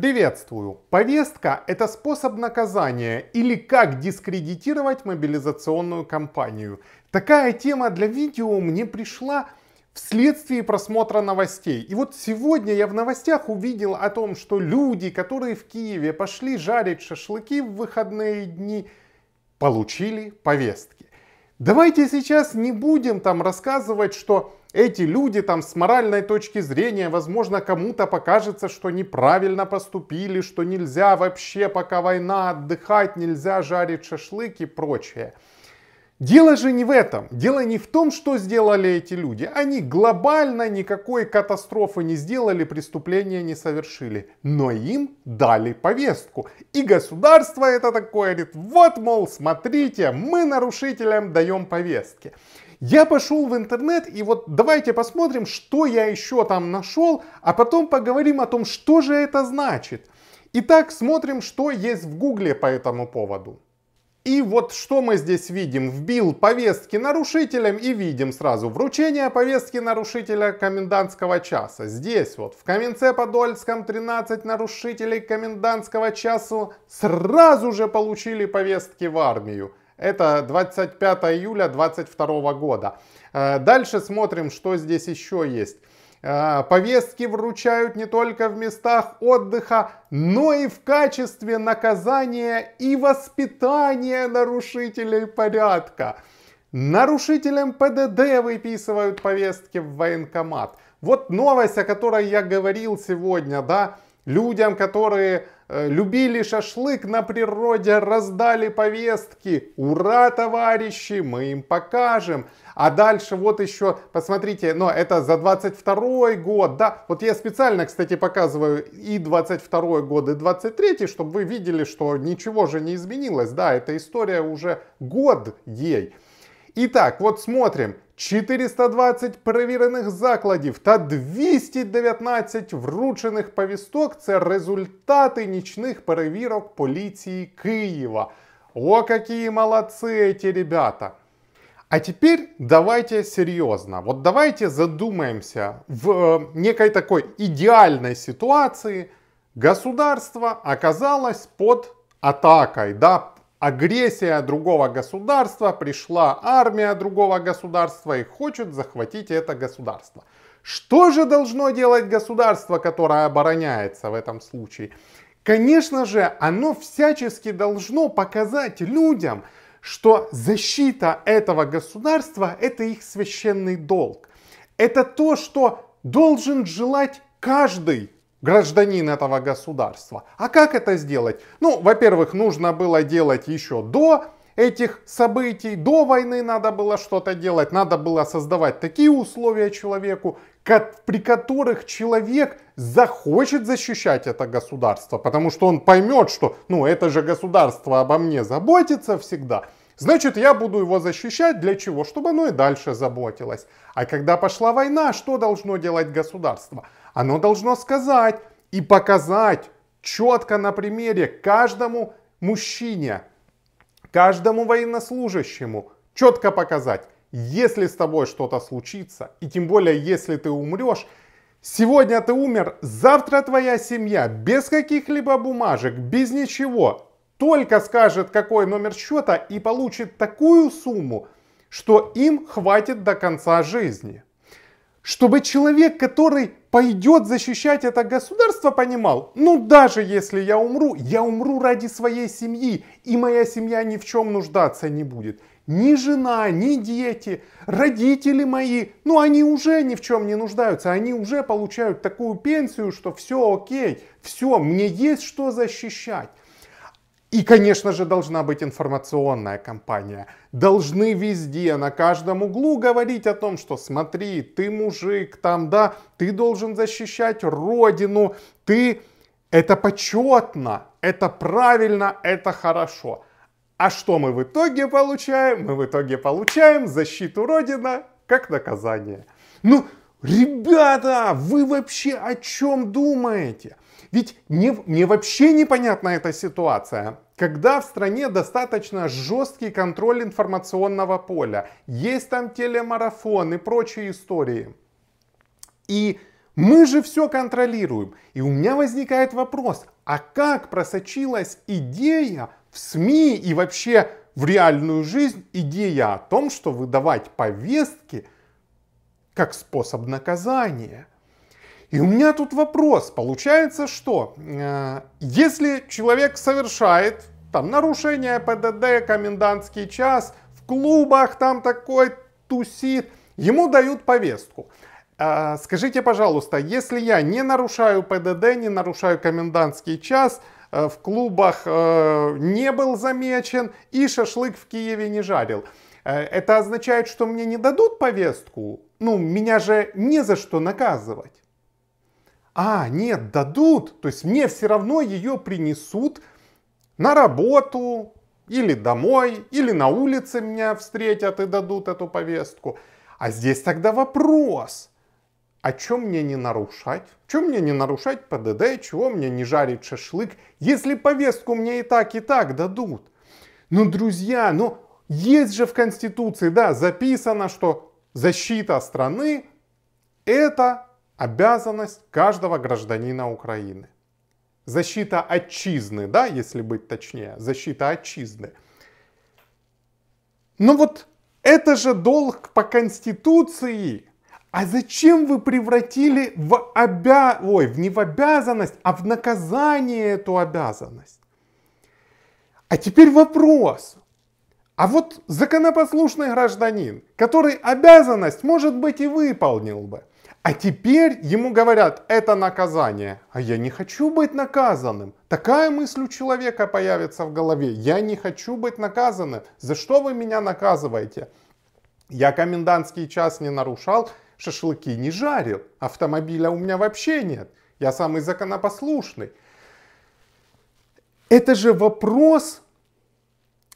Приветствую! Повестка – это способ наказания или как дискредитировать мобилизационную кампанию. Такая тема для видео мне пришла вследствие просмотра новостей. И вот сегодня я в новостях увидел о том, что люди, которые в Киеве пошли жарить шашлыки в выходные дни, получили повестки. Давайте сейчас не будем там рассказывать, что эти люди там с моральной точки зрения, возможно, кому-то покажется, что неправильно поступили, что нельзя вообще, пока война, отдыхать, нельзя жарить шашлык и прочее. Дело же не в этом. Дело не в том, что сделали эти люди. Они глобально никакой катастрофы не сделали, преступления не совершили. Но им дали повестку. И государство это такое говорит, вот, мол, смотрите, мы нарушителям даем повестки. Я пошел в интернет, и вот давайте посмотрим, что я еще там нашел, а потом поговорим о том, что же это значит. Итак, смотрим, что есть в Гугле по этому поводу. И вот что мы здесь видим. Вбил повестки нарушителям и видим сразу вручение повестки нарушителя комендантского часа. Здесь вот в Каменце Подольском 13 нарушителей комендантского часа сразу же получили повестки в армию. Это 25 июля 2022 года. Э, дальше смотрим, что здесь еще есть. Э, повестки вручают не только в местах отдыха, но и в качестве наказания и воспитания нарушителей порядка. Нарушителям ПДД выписывают повестки в военкомат. Вот новость, о которой я говорил сегодня, да, людям, которые Э, любили шашлык на природе, раздали повестки. Ура, товарищи, мы им покажем. А дальше вот еще, посмотрите, но это за 22 год, да. Вот я специально, кстати, показываю и 22 год, и 23, чтобы вы видели, что ничего же не изменилось. Да, эта история уже год ей. Итак, вот смотрим. 420 перевірених закладів та 219 вручених повісток це результати нічних перевірок поліції Києва. О, какие молодцы эти ребята! А теперь давайте серьезно. Вот давайте задумаемся в некой такой идеальной ситуации. Государство оказалось под атакой, да, агрессия другого государства, пришла армия другого государства и хочет захватить это государство. Что же должно делать государство, которое обороняется в этом случае? Конечно же, оно всячески должно показать людям, что защита этого государства – это их священный долг. Это то, что должен желать каждый гражданин этого государства. А как это сделать? Ну, во-первых, нужно было делать еще до этих событий, до войны надо было что-то делать, надо было создавать такие условия человеку, при которых человек захочет защищать это государство, потому что он поймет, что ну это же государство обо мне заботится всегда – Значит, я буду его защищать для чего? Чтобы оно и дальше заботилось. А когда пошла война, что должно делать государство? Оно должно сказать и показать четко на примере каждому мужчине, каждому военнослужащему, четко показать, если с тобой что-то случится, и тем более, если ты умрешь, сегодня ты умер, завтра твоя семья, без каких-либо бумажек, без ничего, только скажет, какой номер счета и получит такую сумму, что им хватит до конца жизни. Чтобы человек, который пойдет защищать это государство, понимал, ну даже если я умру, я умру ради своей семьи, и моя семья ни в чем нуждаться не будет. Ни жена, ни дети, родители мои, ну они уже ни в чем не нуждаются, они уже получают такую пенсию, что все окей, все, мне есть что защищать. И, конечно же, должна быть информационная кампания. Должны везде, на каждом углу говорить о том, что смотри, ты мужик, там, да, ты должен защищать родину, ты... Это почетно, это правильно, это хорошо. А что мы в итоге получаем? Мы в итоге получаем защиту родины как наказание. Ну, ребята, вы вообще о чем думаете? Ведь мне, мне вообще непонятна эта ситуация. Когда в стране достаточно жесткий контроль информационного поля, есть там телемарафон и прочие истории. И мы же все контролируем. И у меня возникает вопрос, а как просочилась идея в СМИ и вообще в реальную жизнь идея о том, что выдавать повестки как способ наказания – и у меня тут вопрос. Получается, что э, если человек совершает там нарушение ПДД, комендантский час, в клубах там такой тусит, ему дают повестку. Э, скажите, пожалуйста, если я не нарушаю ПДД, не нарушаю комендантский час, э, в клубах э, не был замечен и шашлык в Киеве не жарил, э, это означает, что мне не дадут повестку? Ну, меня же не за что наказывать а, нет, дадут, то есть мне все равно ее принесут на работу или домой, или на улице меня встретят и дадут эту повестку. А здесь тогда вопрос, а чем мне не нарушать? Чем мне не нарушать ПДД, чего мне не жарить шашлык, если повестку мне и так, и так дадут? Ну, друзья, ну, есть же в Конституции, да, записано, что защита страны – это обязанность каждого гражданина Украины. Защита отчизны, да, если быть точнее, защита отчизны. Но ну вот это же долг по Конституции. А зачем вы превратили в обя... Ой, не в обязанность, а в наказание эту обязанность? А теперь вопрос. А вот законопослушный гражданин, который обязанность, может быть, и выполнил бы, а теперь ему говорят, это наказание. А я не хочу быть наказанным. Такая мысль у человека появится в голове. Я не хочу быть наказанным. За что вы меня наказываете? Я комендантский час не нарушал, шашлыки не жарил. Автомобиля у меня вообще нет. Я самый законопослушный. Это же вопрос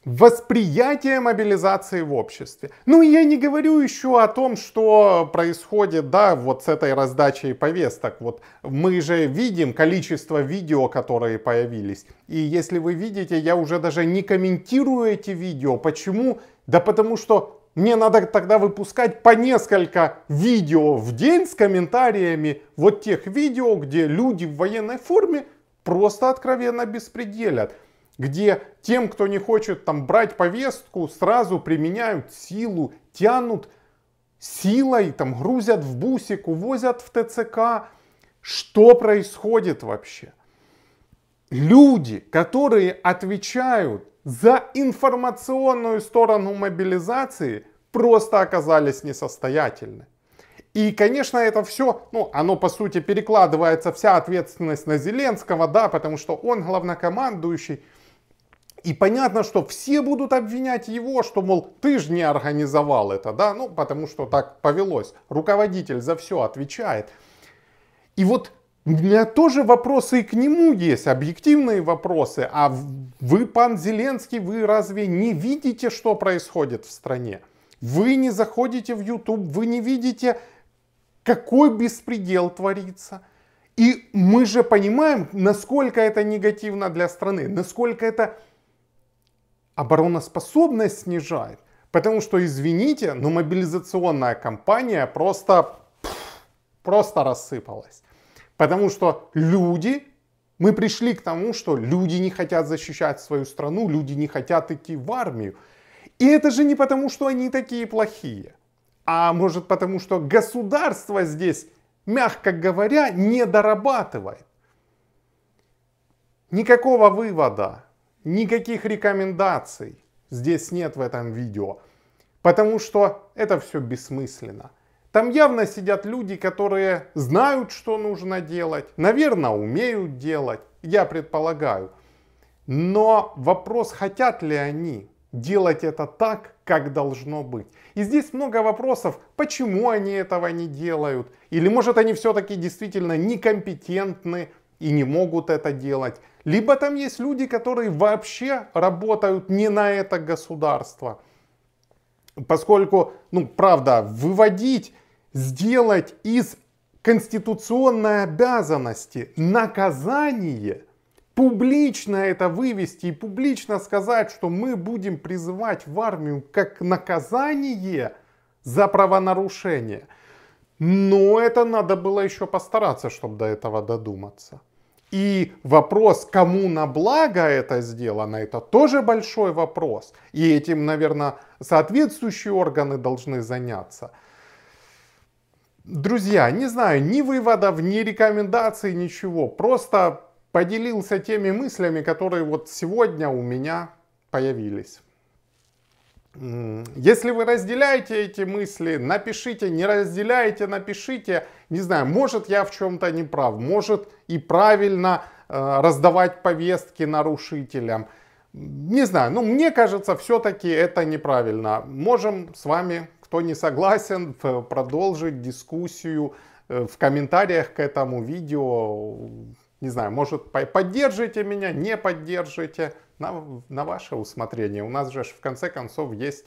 восприятие мобилизации в обществе. Ну и я не говорю еще о том, что происходит, да, вот с этой раздачей повесток. Вот мы же видим количество видео, которые появились. И если вы видите, я уже даже не комментирую эти видео. Почему? Да потому что мне надо тогда выпускать по несколько видео в день с комментариями вот тех видео, где люди в военной форме просто откровенно беспределят где тем, кто не хочет там брать повестку, сразу применяют силу, тянут силой, там грузят в бусик, увозят в ТЦК. Что происходит вообще? Люди, которые отвечают за информационную сторону мобилизации, просто оказались несостоятельны. И, конечно, это все, ну, оно, по сути, перекладывается вся ответственность на Зеленского, да, потому что он главнокомандующий, и понятно, что все будут обвинять его, что, мол, ты же не организовал это, да, ну, потому что так повелось. Руководитель за все отвечает. И вот у меня тоже вопросы и к нему есть, объективные вопросы. А вы, пан Зеленский, вы разве не видите, что происходит в стране? Вы не заходите в YouTube, вы не видите, какой беспредел творится. И мы же понимаем, насколько это негативно для страны, насколько это обороноспособность снижает. Потому что, извините, но мобилизационная кампания просто, просто рассыпалась. Потому что люди, мы пришли к тому, что люди не хотят защищать свою страну, люди не хотят идти в армию. И это же не потому, что они такие плохие, а может потому, что государство здесь, мягко говоря, не дорабатывает. Никакого вывода Никаких рекомендаций здесь нет в этом видео, потому что это все бессмысленно. Там явно сидят люди, которые знают, что нужно делать, наверное, умеют делать, я предполагаю. Но вопрос, хотят ли они делать это так, как должно быть. И здесь много вопросов, почему они этого не делают. Или может они все-таки действительно некомпетентны и не могут это делать. Либо там есть люди, которые вообще работают не на это государство. Поскольку, ну, правда, выводить, сделать из конституционной обязанности наказание, публично это вывести и публично сказать, что мы будем призывать в армию как наказание за правонарушение. Но это надо было еще постараться, чтобы до этого додуматься. И вопрос, кому на благо это сделано, это тоже большой вопрос. И этим, наверное, соответствующие органы должны заняться. Друзья, не знаю ни выводов, ни рекомендаций, ничего. Просто поделился теми мыслями, которые вот сегодня у меня появились. Если вы разделяете эти мысли, напишите, не разделяете, напишите. Не знаю, может я в чем-то не прав, может и правильно э, раздавать повестки нарушителям. Не знаю, ну мне кажется, все-таки это неправильно. Можем с вами, кто не согласен, э, продолжить дискуссию э, в комментариях к этому видео. Не знаю, может поддержите меня, не поддержите. На, на ваше усмотрение. У нас же в конце концов есть